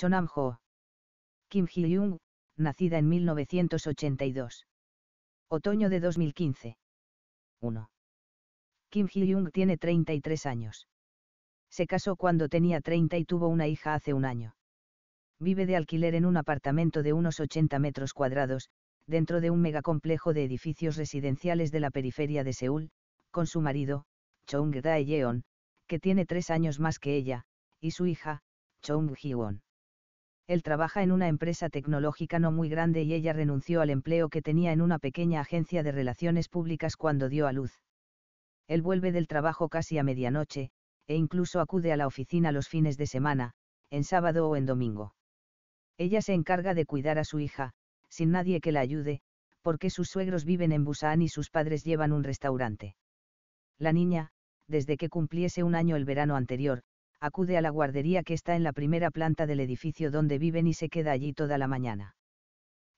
Chonam-ho. Kim Ji-young, nacida en 1982. Otoño de 2015. 1. Kim Ji-young tiene 33 años. Se casó cuando tenía 30 y tuvo una hija hace un año. Vive de alquiler en un apartamento de unos 80 metros cuadrados, dentro de un megacomplejo de edificios residenciales de la periferia de Seúl, con su marido, Chong Dae-yeon, que tiene tres años más que ella, y su hija, Chong Hee-won él trabaja en una empresa tecnológica no muy grande y ella renunció al empleo que tenía en una pequeña agencia de relaciones públicas cuando dio a luz. Él vuelve del trabajo casi a medianoche, e incluso acude a la oficina los fines de semana, en sábado o en domingo. Ella se encarga de cuidar a su hija, sin nadie que la ayude, porque sus suegros viven en Busan y sus padres llevan un restaurante. La niña, desde que cumpliese un año el verano anterior, acude a la guardería que está en la primera planta del edificio donde viven y se queda allí toda la mañana.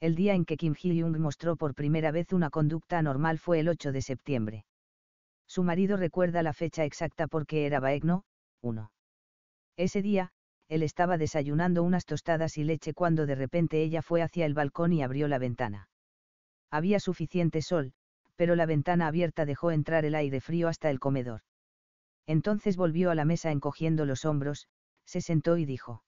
El día en que Kim ji mostró por primera vez una conducta anormal fue el 8 de septiembre. Su marido recuerda la fecha exacta porque era Baekno, 1. Ese día, él estaba desayunando unas tostadas y leche cuando de repente ella fue hacia el balcón y abrió la ventana. Había suficiente sol, pero la ventana abierta dejó entrar el aire frío hasta el comedor. Entonces volvió a la mesa encogiendo los hombros, se sentó y dijo.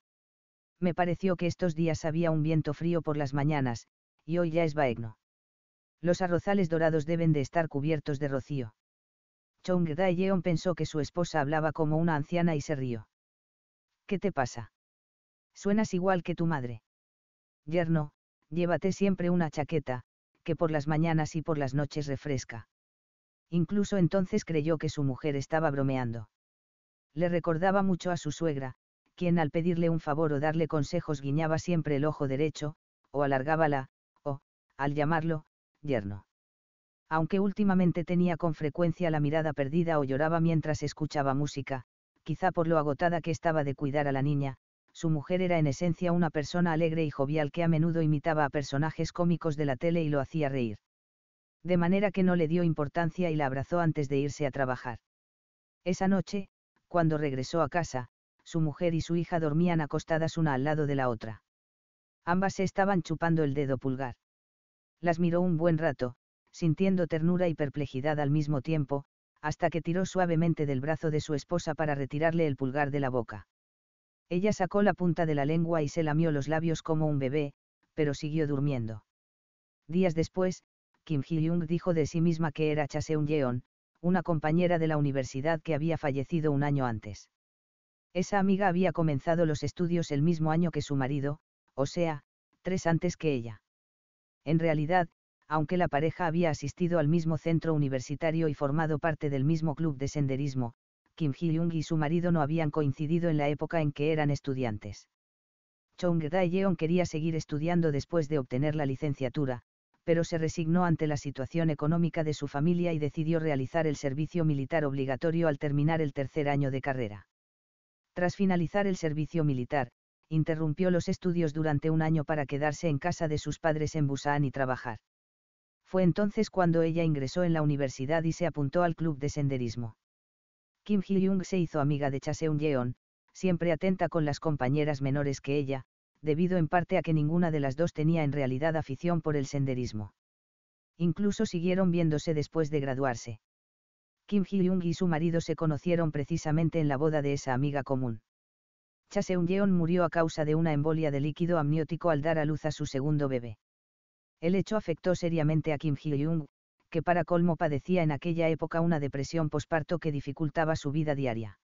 Me pareció que estos días había un viento frío por las mañanas, y hoy ya es vaegno. Los arrozales dorados deben de estar cubiertos de rocío. Chong yeon pensó que su esposa hablaba como una anciana y se rió. ¿Qué te pasa? Suenas igual que tu madre. Yerno, llévate siempre una chaqueta, que por las mañanas y por las noches refresca incluso entonces creyó que su mujer estaba bromeando. Le recordaba mucho a su suegra, quien al pedirle un favor o darle consejos guiñaba siempre el ojo derecho, o alargaba la, o, al llamarlo, yerno. Aunque últimamente tenía con frecuencia la mirada perdida o lloraba mientras escuchaba música, quizá por lo agotada que estaba de cuidar a la niña, su mujer era en esencia una persona alegre y jovial que a menudo imitaba a personajes cómicos de la tele y lo hacía reír de manera que no le dio importancia y la abrazó antes de irse a trabajar. Esa noche, cuando regresó a casa, su mujer y su hija dormían acostadas una al lado de la otra. Ambas se estaban chupando el dedo pulgar. Las miró un buen rato, sintiendo ternura y perplejidad al mismo tiempo, hasta que tiró suavemente del brazo de su esposa para retirarle el pulgar de la boca. Ella sacó la punta de la lengua y se lamió los labios como un bebé, pero siguió durmiendo. Días después, Kim Ji-young dijo de sí misma que era un Yeon, una compañera de la universidad que había fallecido un año antes. Esa amiga había comenzado los estudios el mismo año que su marido, o sea, tres antes que ella. En realidad, aunque la pareja había asistido al mismo centro universitario y formado parte del mismo club de senderismo, Kim Ji-young y su marido no habían coincidido en la época en que eran estudiantes. Chong Dae-yeon quería seguir estudiando después de obtener la licenciatura, pero se resignó ante la situación económica de su familia y decidió realizar el servicio militar obligatorio al terminar el tercer año de carrera. Tras finalizar el servicio militar, interrumpió los estudios durante un año para quedarse en casa de sus padres en Busan y trabajar. Fue entonces cuando ella ingresó en la universidad y se apuntó al club de senderismo. Kim Hyung se hizo amiga de Chaseung Yeon, siempre atenta con las compañeras menores que ella, debido en parte a que ninguna de las dos tenía en realidad afición por el senderismo. Incluso siguieron viéndose después de graduarse. Kim Hyung y su marido se conocieron precisamente en la boda de esa amiga común. Cha Seung-yeon murió a causa de una embolia de líquido amniótico al dar a luz a su segundo bebé. El hecho afectó seriamente a Kim Hyung, que para colmo padecía en aquella época una depresión posparto que dificultaba su vida diaria.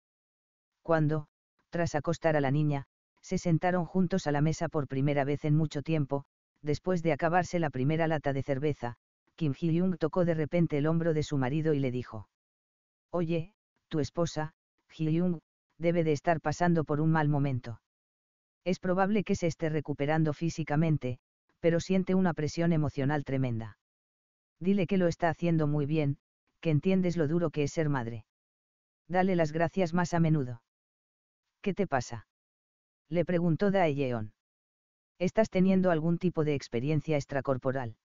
Cuando, tras acostar a la niña, se sentaron juntos a la mesa por primera vez en mucho tiempo, después de acabarse la primera lata de cerveza, Kim ji tocó de repente el hombro de su marido y le dijo. Oye, tu esposa, ji debe de estar pasando por un mal momento. Es probable que se esté recuperando físicamente, pero siente una presión emocional tremenda. Dile que lo está haciendo muy bien, que entiendes lo duro que es ser madre. Dale las gracias más a menudo. ¿Qué te pasa? le preguntó Daeyeon. ¿Estás teniendo algún tipo de experiencia extracorporal?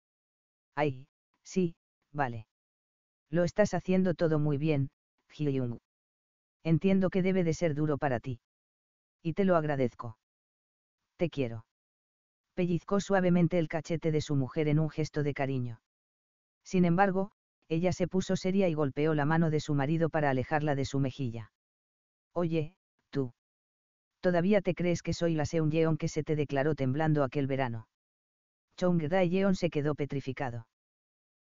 Ay, sí, vale. Lo estás haciendo todo muy bien, Hyung. Entiendo que debe de ser duro para ti. Y te lo agradezco. Te quiero. Pellizcó suavemente el cachete de su mujer en un gesto de cariño. Sin embargo, ella se puso seria y golpeó la mano de su marido para alejarla de su mejilla. Oye, tú todavía te crees que soy la Seun Yeon que se te declaró temblando aquel verano. Chong Dae Yeon se quedó petrificado.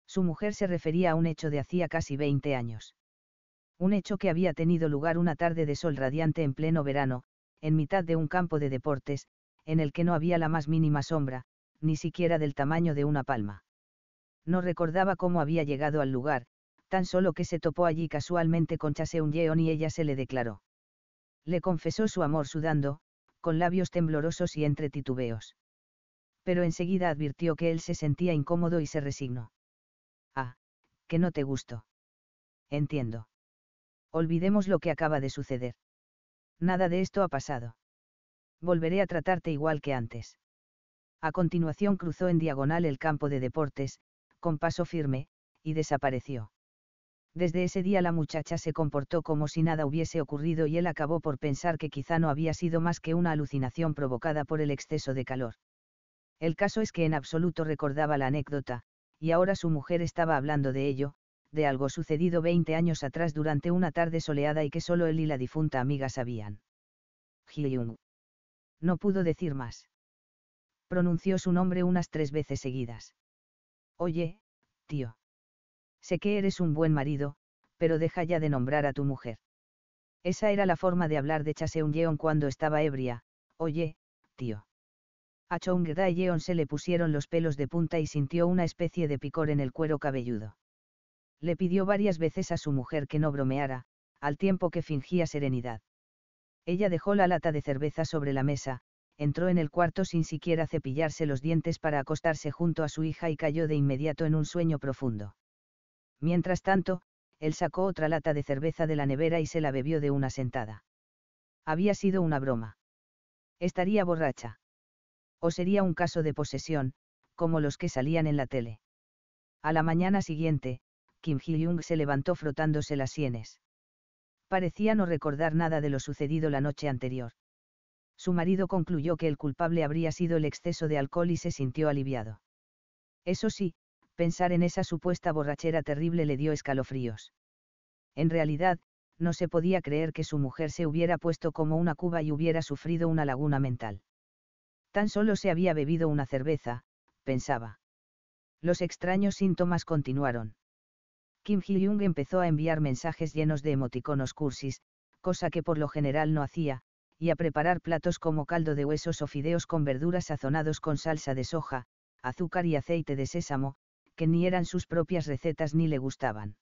Su mujer se refería a un hecho de hacía casi 20 años. Un hecho que había tenido lugar una tarde de sol radiante en pleno verano, en mitad de un campo de deportes, en el que no había la más mínima sombra, ni siquiera del tamaño de una palma. No recordaba cómo había llegado al lugar, tan solo que se topó allí casualmente con Chaseun Yeon y ella se le declaró le confesó su amor sudando, con labios temblorosos y entre titubeos. Pero enseguida advirtió que él se sentía incómodo y se resignó. Ah, que no te gusto. Entiendo. Olvidemos lo que acaba de suceder. Nada de esto ha pasado. Volveré a tratarte igual que antes. A continuación cruzó en diagonal el campo de deportes, con paso firme, y desapareció. Desde ese día la muchacha se comportó como si nada hubiese ocurrido y él acabó por pensar que quizá no había sido más que una alucinación provocada por el exceso de calor. El caso es que en absoluto recordaba la anécdota, y ahora su mujer estaba hablando de ello, de algo sucedido 20 años atrás durante una tarde soleada y que solo él y la difunta amiga sabían. Hyung. No pudo decir más. Pronunció su nombre unas tres veces seguidas. Oye, tío. Sé que eres un buen marido, pero deja ya de nombrar a tu mujer. Esa era la forma de hablar de Chaseung Yeon cuando estaba ebria. Oye, tío. A Chongda Yeon se le pusieron los pelos de punta y sintió una especie de picor en el cuero cabelludo. Le pidió varias veces a su mujer que no bromeara, al tiempo que fingía serenidad. Ella dejó la lata de cerveza sobre la mesa, entró en el cuarto sin siquiera cepillarse los dientes para acostarse junto a su hija y cayó de inmediato en un sueño profundo. Mientras tanto, él sacó otra lata de cerveza de la nevera y se la bebió de una sentada. Había sido una broma. Estaría borracha. O sería un caso de posesión, como los que salían en la tele. A la mañana siguiente, Kim ji jung se levantó frotándose las sienes. Parecía no recordar nada de lo sucedido la noche anterior. Su marido concluyó que el culpable habría sido el exceso de alcohol y se sintió aliviado. Eso sí, pensar en esa supuesta borrachera terrible le dio escalofríos. En realidad, no se podía creer que su mujer se hubiera puesto como una cuba y hubiera sufrido una laguna mental. Tan solo se había bebido una cerveza, pensaba. Los extraños síntomas continuaron. Kim Hyung empezó a enviar mensajes llenos de emoticonos cursis, cosa que por lo general no hacía, y a preparar platos como caldo de huesos o fideos con verduras sazonados con salsa de soja, azúcar y aceite de sésamo, que ni eran sus propias recetas ni le gustaban.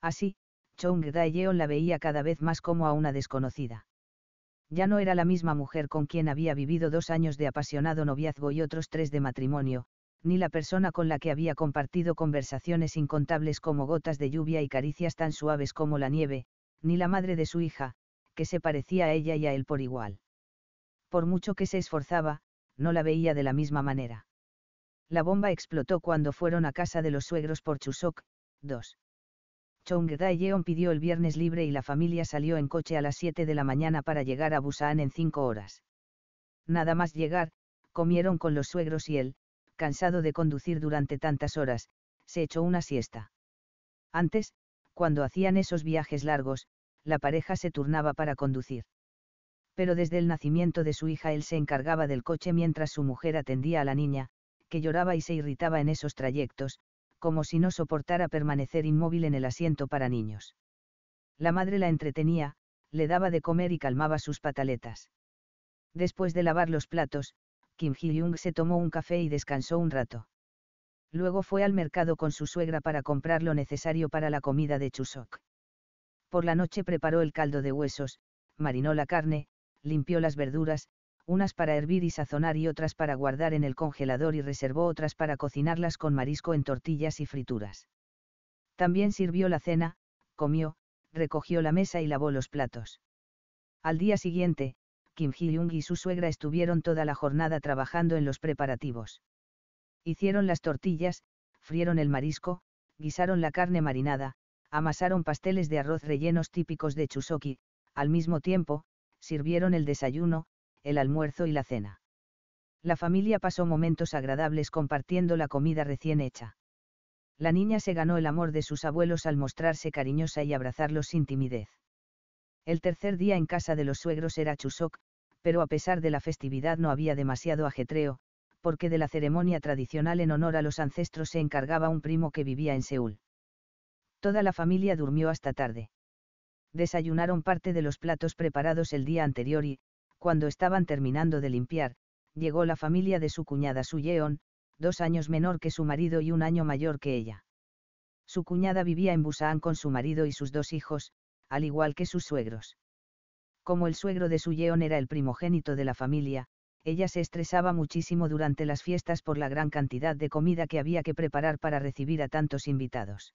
Así, Chong Yeon la veía cada vez más como a una desconocida. Ya no era la misma mujer con quien había vivido dos años de apasionado noviazgo y otros tres de matrimonio, ni la persona con la que había compartido conversaciones incontables como gotas de lluvia y caricias tan suaves como la nieve, ni la madre de su hija, que se parecía a ella y a él por igual. Por mucho que se esforzaba, no la veía de la misma manera la bomba explotó cuando fueron a casa de los suegros por Chusok, 2. Chongda Yeon pidió el viernes libre y la familia salió en coche a las 7 de la mañana para llegar a Busan en 5 horas. Nada más llegar, comieron con los suegros y él, cansado de conducir durante tantas horas, se echó una siesta. Antes, cuando hacían esos viajes largos, la pareja se turnaba para conducir. Pero desde el nacimiento de su hija él se encargaba del coche mientras su mujer atendía a la niña, que lloraba y se irritaba en esos trayectos, como si no soportara permanecer inmóvil en el asiento para niños. La madre la entretenía, le daba de comer y calmaba sus pataletas. Después de lavar los platos, Kim ji se tomó un café y descansó un rato. Luego fue al mercado con su suegra para comprar lo necesario para la comida de Chusok. Por la noche preparó el caldo de huesos, marinó la carne, limpió las verduras, unas para hervir y sazonar y otras para guardar en el congelador y reservó otras para cocinarlas con marisco en tortillas y frituras. También sirvió la cena, comió, recogió la mesa y lavó los platos. Al día siguiente, Kim ji y su suegra estuvieron toda la jornada trabajando en los preparativos. Hicieron las tortillas, frieron el marisco, guisaron la carne marinada, amasaron pasteles de arroz rellenos típicos de Chusoki, al mismo tiempo, sirvieron el desayuno, el almuerzo y la cena. La familia pasó momentos agradables compartiendo la comida recién hecha. La niña se ganó el amor de sus abuelos al mostrarse cariñosa y abrazarlos sin timidez. El tercer día en casa de los suegros era Chusok, pero a pesar de la festividad no había demasiado ajetreo, porque de la ceremonia tradicional en honor a los ancestros se encargaba un primo que vivía en Seúl. Toda la familia durmió hasta tarde. Desayunaron parte de los platos preparados el día anterior y, cuando estaban terminando de limpiar, llegó la familia de su cuñada Suyeon, dos años menor que su marido y un año mayor que ella. Su cuñada vivía en Busan con su marido y sus dos hijos, al igual que sus suegros. Como el suegro de Suyeon era el primogénito de la familia, ella se estresaba muchísimo durante las fiestas por la gran cantidad de comida que había que preparar para recibir a tantos invitados.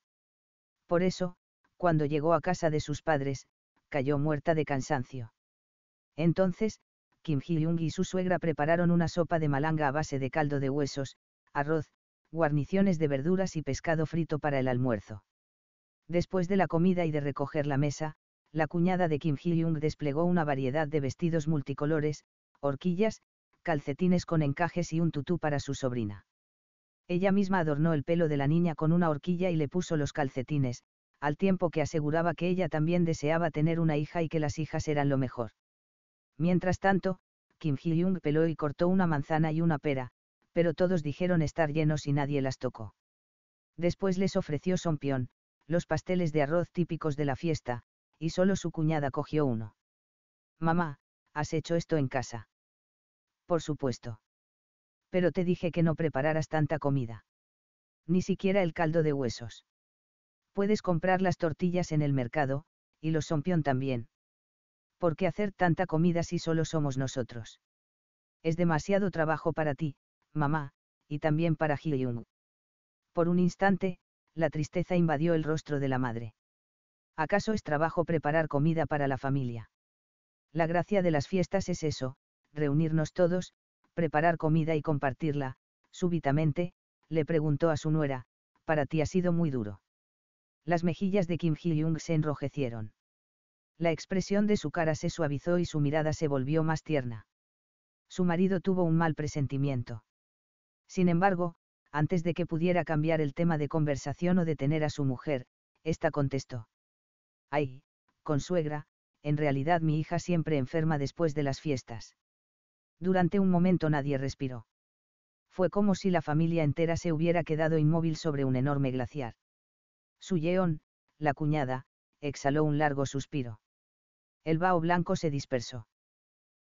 Por eso, cuando llegó a casa de sus padres, cayó muerta de cansancio. Entonces, Kim Hyung y su suegra prepararon una sopa de malanga a base de caldo de huesos, arroz, guarniciones de verduras y pescado frito para el almuerzo. Después de la comida y de recoger la mesa, la cuñada de Kim Hyung desplegó una variedad de vestidos multicolores, horquillas, calcetines con encajes y un tutú para su sobrina. Ella misma adornó el pelo de la niña con una horquilla y le puso los calcetines, al tiempo que aseguraba que ella también deseaba tener una hija y que las hijas eran lo mejor. Mientras tanto, Kim ji peló y cortó una manzana y una pera, pero todos dijeron estar llenos y nadie las tocó. Después les ofreció sompión, los pasteles de arroz típicos de la fiesta, y solo su cuñada cogió uno. Mamá, ¿has hecho esto en casa? Por supuesto. Pero te dije que no prepararas tanta comida. Ni siquiera el caldo de huesos. Puedes comprar las tortillas en el mercado, y los sompión también. ¿por qué hacer tanta comida si solo somos nosotros? Es demasiado trabajo para ti, mamá, y también para Hyung. Por un instante, la tristeza invadió el rostro de la madre. ¿Acaso es trabajo preparar comida para la familia? La gracia de las fiestas es eso, reunirnos todos, preparar comida y compartirla, súbitamente, le preguntó a su nuera, para ti ha sido muy duro. Las mejillas de Kim Hyung se enrojecieron la expresión de su cara se suavizó y su mirada se volvió más tierna. Su marido tuvo un mal presentimiento. Sin embargo, antes de que pudiera cambiar el tema de conversación o detener a su mujer, esta contestó. Ay, consuegra, en realidad mi hija siempre enferma después de las fiestas. Durante un momento nadie respiró. Fue como si la familia entera se hubiera quedado inmóvil sobre un enorme glaciar. Su yeón, la cuñada, exhaló un largo suspiro. El vaho blanco se dispersó.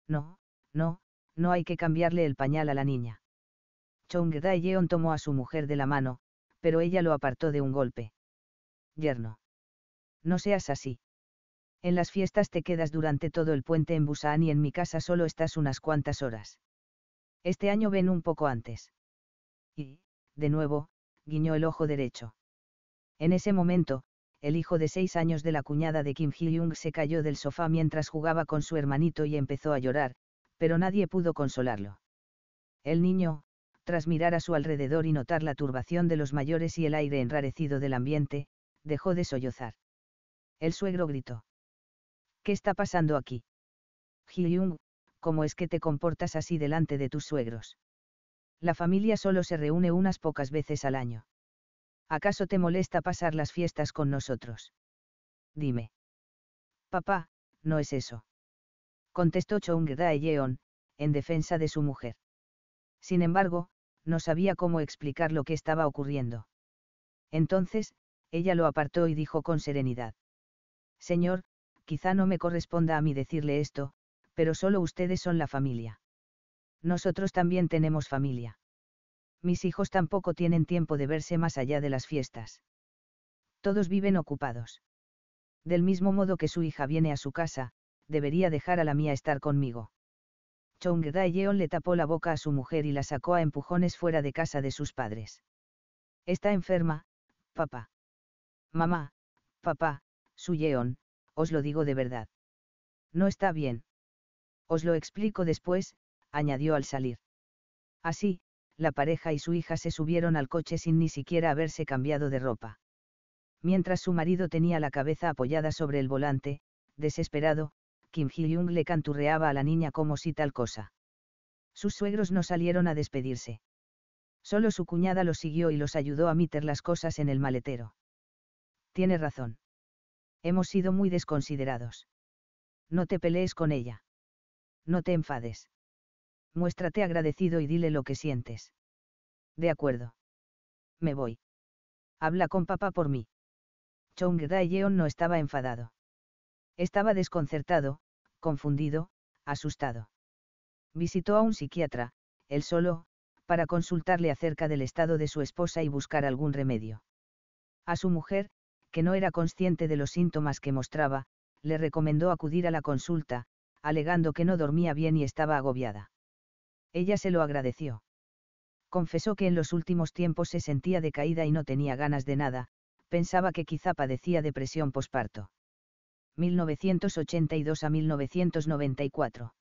No, no, no hay que cambiarle el pañal a la niña. Chong Dae-yeon tomó a su mujer de la mano, pero ella lo apartó de un golpe. Yerno. No seas así. En las fiestas te quedas durante todo el puente en Busan y en mi casa solo estás unas cuantas horas. Este año ven un poco antes. Y, de nuevo, guiñó el ojo derecho. En ese momento, el hijo de seis años de la cuñada de Kim Hyung se cayó del sofá mientras jugaba con su hermanito y empezó a llorar, pero nadie pudo consolarlo. El niño, tras mirar a su alrededor y notar la turbación de los mayores y el aire enrarecido del ambiente, dejó de sollozar. El suegro gritó. ¿Qué está pasando aquí? Hyung, ¿cómo es que te comportas así delante de tus suegros? La familia solo se reúne unas pocas veces al año. ¿acaso te molesta pasar las fiestas con nosotros? Dime. Papá, no es eso. Contestó Chongdae yeon en defensa de su mujer. Sin embargo, no sabía cómo explicar lo que estaba ocurriendo. Entonces, ella lo apartó y dijo con serenidad. Señor, quizá no me corresponda a mí decirle esto, pero solo ustedes son la familia. Nosotros también tenemos familia mis hijos tampoco tienen tiempo de verse más allá de las fiestas. Todos viven ocupados. Del mismo modo que su hija viene a su casa, debería dejar a la mía estar conmigo. Chong yeon le tapó la boca a su mujer y la sacó a empujones fuera de casa de sus padres. Está enferma, papá. Mamá, papá, su Yeon, os lo digo de verdad. No está bien. Os lo explico después, añadió al salir. Así, la pareja y su hija se subieron al coche sin ni siquiera haberse cambiado de ropa. Mientras su marido tenía la cabeza apoyada sobre el volante, desesperado, Kim ji le canturreaba a la niña como si tal cosa. Sus suegros no salieron a despedirse. Solo su cuñada los siguió y los ayudó a meter las cosas en el maletero. Tiene razón. Hemos sido muy desconsiderados. No te pelees con ella. No te enfades muéstrate agradecido y dile lo que sientes. De acuerdo. Me voy. Habla con papá por mí. Chong Dae-yeon no estaba enfadado. Estaba desconcertado, confundido, asustado. Visitó a un psiquiatra, él solo, para consultarle acerca del estado de su esposa y buscar algún remedio. A su mujer, que no era consciente de los síntomas que mostraba, le recomendó acudir a la consulta, alegando que no dormía bien y estaba agobiada. Ella se lo agradeció. Confesó que en los últimos tiempos se sentía decaída y no tenía ganas de nada, pensaba que quizá padecía depresión posparto. 1982 a 1994.